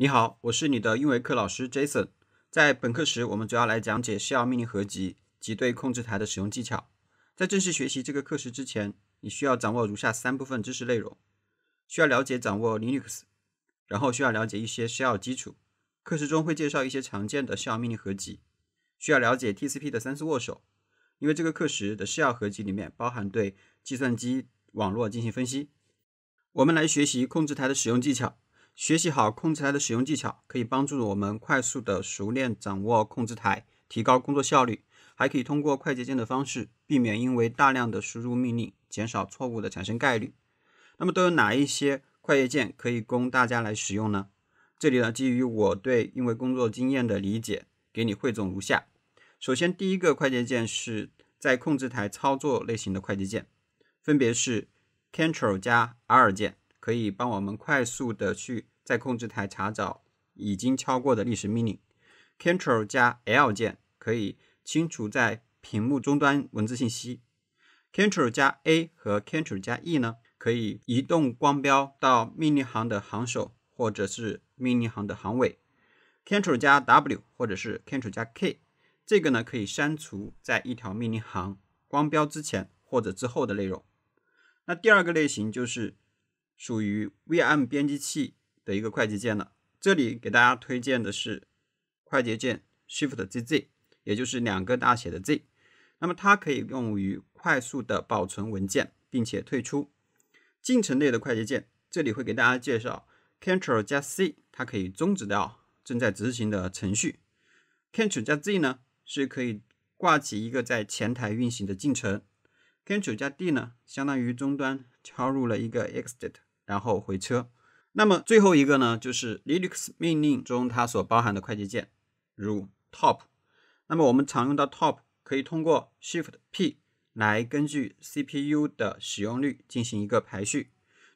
你好，我是你的运维课老师 Jason。在本课时，我们主要来讲解 Shell 命令合集及对控制台的使用技巧。在正式学习这个课时之前，你需要掌握如下三部分知识内容：需要了解掌握 Linux，然后需要了解一些 Shell 基础。课时中会介绍一些常见的 Shell 命令合集，需要了解 TCP 的三次握手，因为这个课时的 Shell 合集里面包含对计算机网络进行分析。我们来学习控制台的使用技巧。学习好控制台的使用技巧，可以帮助我们快速的熟练掌握控制台，提高工作效率，还可以通过快捷键的方式，避免因为大量的输入命令，减少错误的产生概率。那么都有哪一些快捷键可以供大家来使用呢？这里呢，基于我对因为工作经验的理解，给你汇总如下。首先，第一个快捷键是在控制台操作类型的快捷键，分别是 c t r l 加 R 键。可以帮我们快速的去在控制台查找已经敲过的历史命令。Ctrl 加 L 键可以清除在屏幕终端文字信息。Ctrl 加 A 和 Ctrl 加 E 呢，可以移动光标到命令行的行首或者是命令行的行尾。Ctrl 加 W 或者是 Ctrl 加 K，这个呢可以删除在一条命令行光标之前或者之后的内容。那第二个类型就是。属于 VM 编辑器的一个快捷键了。这里给大家推荐的是快捷键 Shift+Z，z 也就是两个大写的 Z。那么它可以用于快速的保存文件，并且退出进程类的快捷键。这里会给大家介绍 Ctrl 加 C，它可以终止掉正在执行的程序；Ctrl 加 Z 呢，是可以挂起一个在前台运行的进程；Ctrl 加 D 呢，相当于终端敲入了一个 exit。然后回车。那么最后一个呢，就是 Linux 命令中它所包含的快捷键，如 top。那么我们常用到 top，可以通过 Shift p 来根据 CPU 的使用率进行一个排序。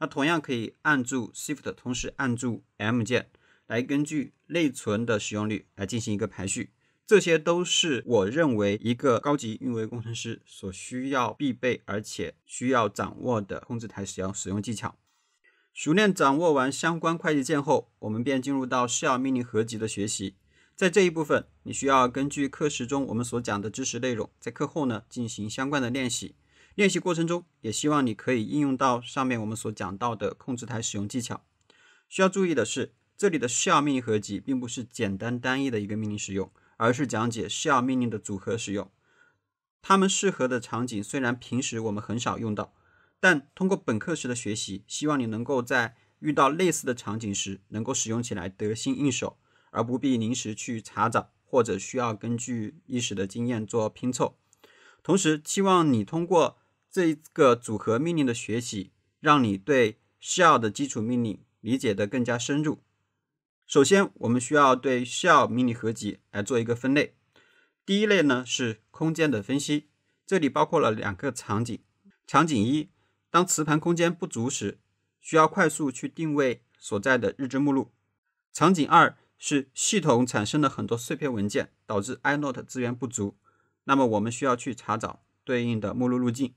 那同样可以按住 Shift，同时按住 M 键来根据内存的使用率来进行一个排序。这些都是我认为一个高级运维工程师所需要必备，而且需要掌握的控制台使用使用技巧。熟练掌握完相关快捷键后，我们便进入到需要命令合集的学习。在这一部分，你需要根据课时中我们所讲的知识内容，在课后呢进行相关的练习。练习过程中，也希望你可以应用到上面我们所讲到的控制台使用技巧。需要注意的是，这里的需要命令合集并不是简单单一的一个命令使用，而是讲解需要命令的组合使用。它们适合的场景虽然平时我们很少用到。但通过本课时的学习，希望你能够在遇到类似的场景时，能够使用起来得心应手，而不必临时去查找或者需要根据一时的经验做拼凑。同时，期望你通过这个组合命令的学习，让你对 shell 的基础命令理解得更加深入。首先，我们需要对 shell 命令合集来做一个分类。第一类呢是空间的分析，这里包括了两个场景：场景一。当磁盘空间不足时，需要快速去定位所在的日志目录。场景二是系统产生了很多碎片文件，导致 i n o t e 资源不足，那么我们需要去查找对应的目录路径。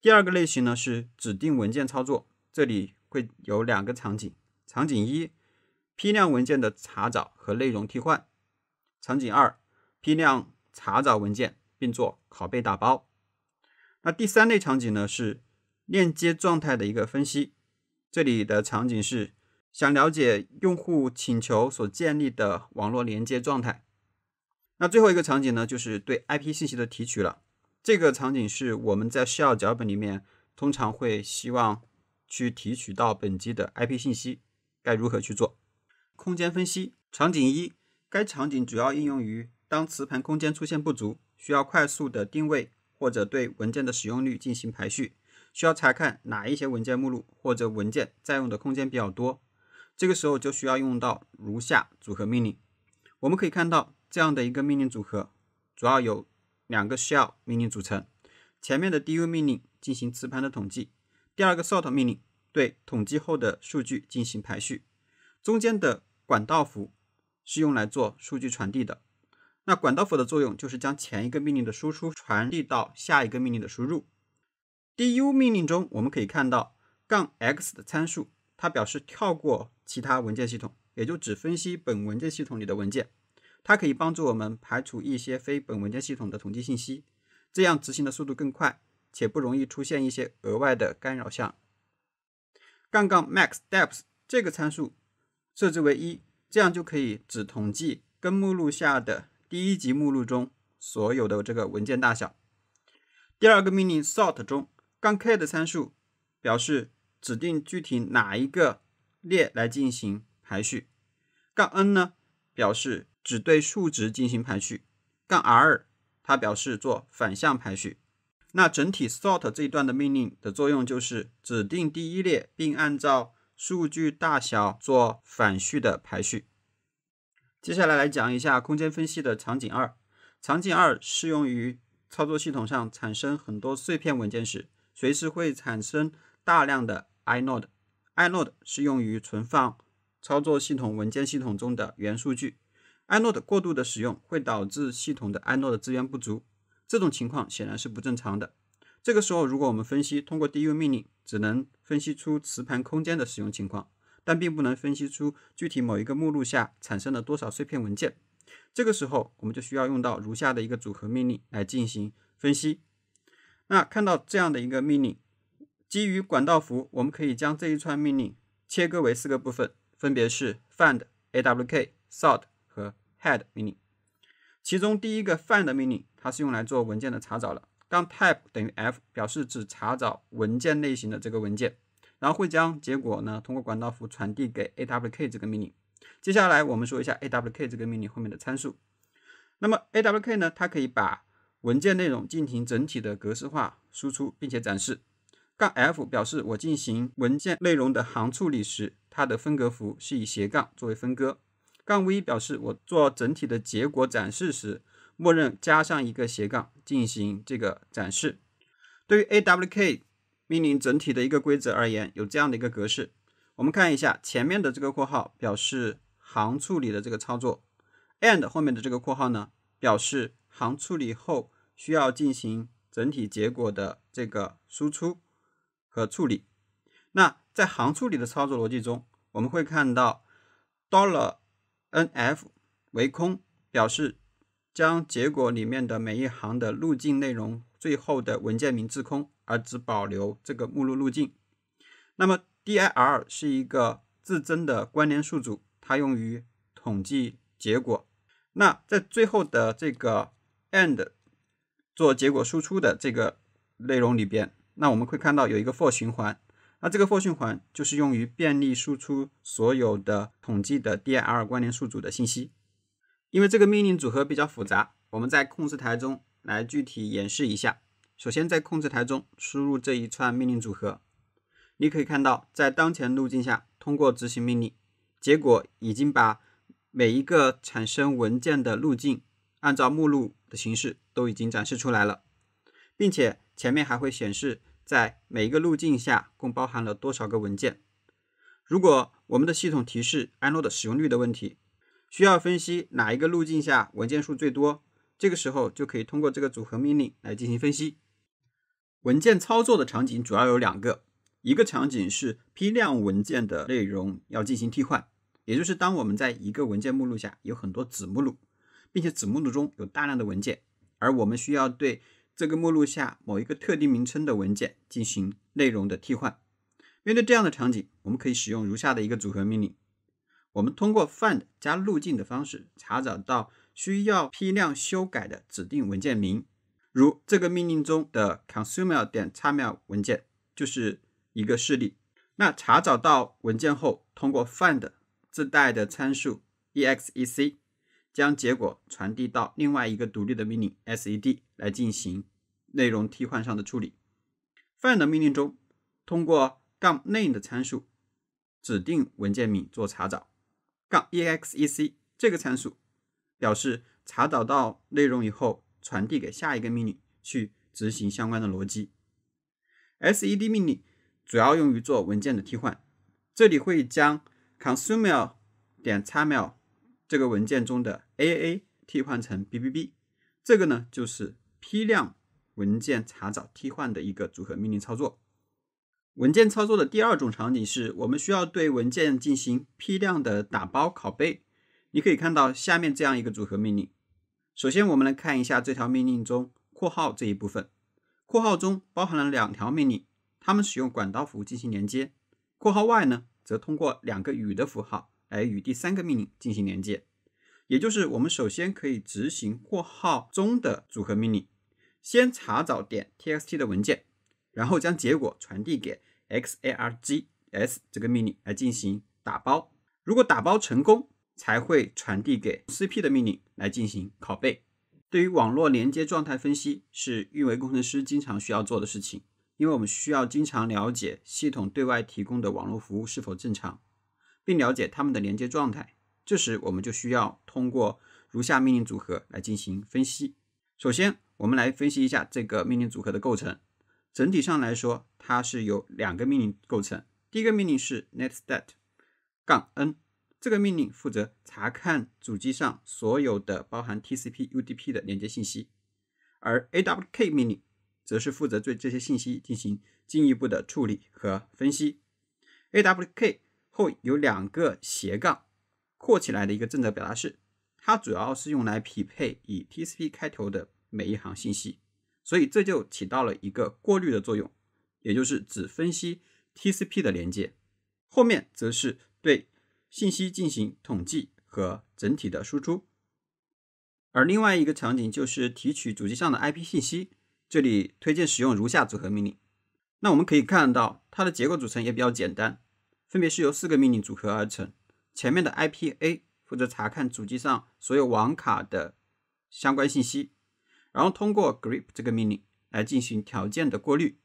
第二个类型呢是指定文件操作，这里会有两个场景：场景一，批量文件的查找和内容替换；场景二，批量查找文件并做拷贝打包。那第三类场景呢是？链接状态的一个分析，这里的场景是想了解用户请求所建立的网络连接状态。那最后一个场景呢，就是对 IP 信息的提取了。这个场景是我们在需要脚本里面通常会希望去提取到本机的 IP 信息，该如何去做？空间分析场景一，该场景主要应用于当磁盘空间出现不足，需要快速的定位或者对文件的使用率进行排序。需要查看哪一些文件目录或者文件占用的空间比较多，这个时候就需要用到如下组合命令。我们可以看到这样的一个命令组合，主要有两个 shell 命令组成。前面的 du 命令进行磁盘的统计，第二个 sort 命令对统计后的数据进行排序。中间的管道符是用来做数据传递的。那管道符的作用就是将前一个命令的输出传递到下一个命令的输入。du 命令中，我们可以看到杠 x 的参数，它表示跳过其他文件系统，也就只分析本文件系统里的文件。它可以帮助我们排除一些非本文件系统的统计信息，这样执行的速度更快，且不容易出现一些额外的干扰项。杠杠 maxdepth 这个参数设置为一，这样就可以只统计根目录下的第一级目录中所有的这个文件大小。第二个命令 sort 中。杠 k 的参数表示指定具体哪一个列来进行排序，杠 n 呢表示只对数值进行排序，杠 r 它表示做反向排序。那整体 sort 这一段的命令的作用就是指定第一列，并按照数据大小做反序的排序。接下来来讲一下空间分析的场景二，场景二适用于操作系统上产生很多碎片文件时。随时会产生大量的 inode，inode 是用于存放操作系统文件系统中的元数据。inode 过度的使用会导致系统的 inode 资源不足，这种情况显然是不正常的。这个时候，如果我们分析通过 du 命令，只能分析出磁盘空间的使用情况，但并不能分析出具体某一个目录下产生了多少碎片文件。这个时候，我们就需要用到如下的一个组合命令来进行分析。那看到这样的一个命令，基于管道符，我们可以将这一串命令切割为四个部分，分别是 find、awk、sort 和 head 命令。其中第一个 find 命令，它是用来做文件的查找了。当 type 等于 f，表示只查找文件类型的这个文件，然后会将结果呢通过管道符传递给 awk 这个命令。接下来我们说一下 awk 这个命令后面的参数。那么 awk 呢，它可以把文件内容进行整体的格式化输出，并且展示。杠 f 表示我进行文件内容的行处理时，它的分隔符是以斜杠作为分割。杠 v 表示我做整体的结果展示时，默认加上一个斜杠进行这个展示。对于 awk 命令整体的一个规则而言，有这样的一个格式。我们看一下前面的这个括号表示行处理的这个操作，and 后面的这个括号呢，表示行处理后。需要进行整体结果的这个输出和处理。那在行处理的操作逻辑中，我们会看到 dollar n f 为空，表示将结果里面的每一行的路径内容最后的文件名置空，而只保留这个目录路径。那么 dir 是一个自增的关联数组，它用于统计结果。那在最后的这个 end。做结果输出的这个内容里边，那我们会看到有一个 for 循环，那这个 for 循环就是用于便利输出所有的统计的 D I R 关联数组的信息。因为这个命令组合比较复杂，我们在控制台中来具体演示一下。首先在控制台中输入这一串命令组合，你可以看到在当前路径下，通过执行命令，结果已经把每一个产生文件的路径。按照目录的形式都已经展示出来了，并且前面还会显示在每一个路径下共包含了多少个文件。如果我们的系统提示 inode 使用率的问题，需要分析哪一个路径下文件数最多，这个时候就可以通过这个组合命令来进行分析。文件操作的场景主要有两个，一个场景是批量文件的内容要进行替换，也就是当我们在一个文件目录下有很多子目录。并且子目录中有大量的文件，而我们需要对这个目录下某一个特定名称的文件进行内容的替换。面对这样的场景，我们可以使用如下的一个组合命令：我们通过 find 加路径的方式查找到需要批量修改的指定文件名，如这个命令中的 consumer 点 x m l 文件就是一个示例。那查找到文件后，通过 find 自带的参数 exec。将结果传递到另外一个独立的命令 sed 来进行内容替换上的处理。find 命令中通过 name 的参数指定文件名做查找，-杠 exec 这个参数表示查找到内容以后传递给下一个命令去执行相关的逻辑。sed 命令主要用于做文件的替换，这里会将 consumer 点 x m l 这个文件中的 aaa 替换成 bbb，这个呢就是批量文件查找替换的一个组合命令操作。文件操作的第二种场景是我们需要对文件进行批量的打包拷贝。你可以看到下面这样一个组合命令。首先，我们来看一下这条命令中括号这一部分，括号中包含了两条命令，它们使用管道符进行连接。括号外呢，则通过两个与的符号。来与第三个命令进行连接，也就是我们首先可以执行括号中的组合命令，先查找点 txt 的文件，然后将结果传递给 xargs 这个命令来进行打包，如果打包成功，才会传递给 cp 的命令来进行拷贝。对于网络连接状态分析是运维工程师经常需要做的事情，因为我们需要经常了解系统对外提供的网络服务是否正常。并了解它们的连接状态。这时，我们就需要通过如下命令组合来进行分析。首先，我们来分析一下这个命令组合的构成。整体上来说，它是由两个命令构成。第一个命令是 netstat 杠 -n，这个命令负责查看主机上所有的包含 TCP、UDP 的连接信息，而 awk 命令则是负责对这些信息进行进一步的处理和分析。awk 后有两个斜杠括起来的一个正则表达式，它主要是用来匹配以 TCP 开头的每一行信息，所以这就起到了一个过滤的作用，也就是只分析 TCP 的连接。后面则是对信息进行统计和整体的输出。而另外一个场景就是提取主机上的 IP 信息，这里推荐使用如下组合命令。那我们可以看到它的结构组成也比较简单。分别是由四个命令组合而成，前面的 i p a 负责查看主机上所有网卡的相关信息，然后通过 g r i p 这个命令来进行条件的过滤，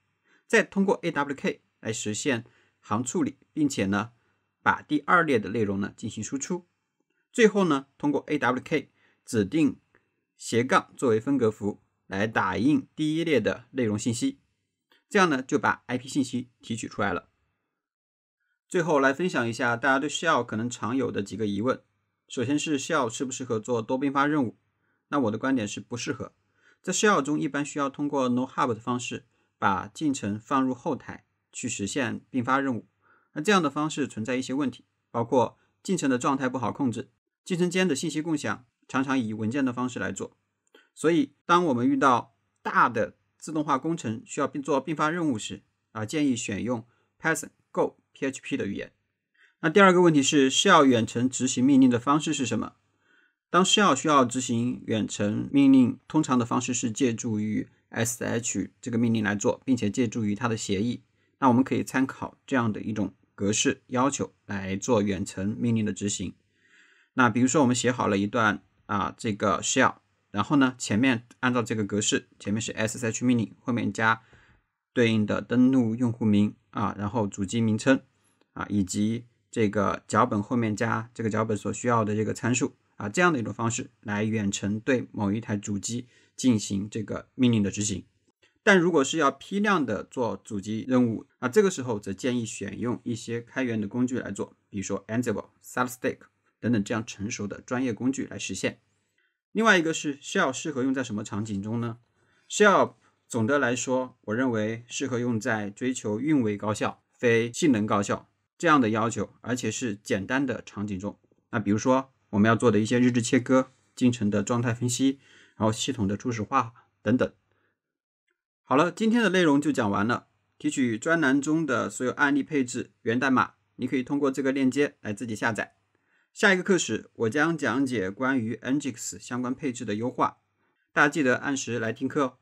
再通过 awk 来实现行处理，并且呢把第二列的内容呢进行输出，最后呢通过 awk 指定斜杠作为分隔符来打印第一列的内容信息，这样呢就把 ip 信息提取出来了。最后来分享一下大家对 Shell 可能常有的几个疑问。首先是 Shell 适不适合做多并发任务？那我的观点是不适合。在 Shell 中，一般需要通过 nohub 的方式把进程放入后台去实现并发任务。那这样的方式存在一些问题，包括进程的状态不好控制，进程间的信息共享常常以文件的方式来做。所以，当我们遇到大的自动化工程需要并做并发任务时，啊，建议选用 Python。PHP 的语言。那第二个问题是，shell 远程执行命令的方式是什么？当 shell 需要执行远程命令，通常的方式是借助于 sh 这个命令来做，并且借助于它的协议。那我们可以参考这样的一种格式要求来做远程命令的执行。那比如说，我们写好了一段啊，这个 shell，然后呢，前面按照这个格式，前面是 sh 命令，后面加对应的登录用户名。啊，然后主机名称，啊，以及这个脚本后面加这个脚本所需要的这个参数，啊，这样的一种方式来远程对某一台主机进行这个命令的执行。但如果是要批量的做主机任务，啊，这个时候则建议选用一些开源的工具来做，比如说 Ansible、s a l s t a c k 等等这样成熟的专业工具来实现。另外一个是 shell 适合用在什么场景中呢？shell 总的来说，我认为适合用在追求运维高效、非性能高效这样的要求，而且是简单的场景中。那比如说，我们要做的一些日志切割、进程的状态分析，然后系统的初始化等等。好了，今天的内容就讲完了。提取专栏中的所有案例配置源代码，你可以通过这个链接来自己下载。下一个课时，我将讲解关于 Nginx 相关配置的优化，大家记得按时来听课哦。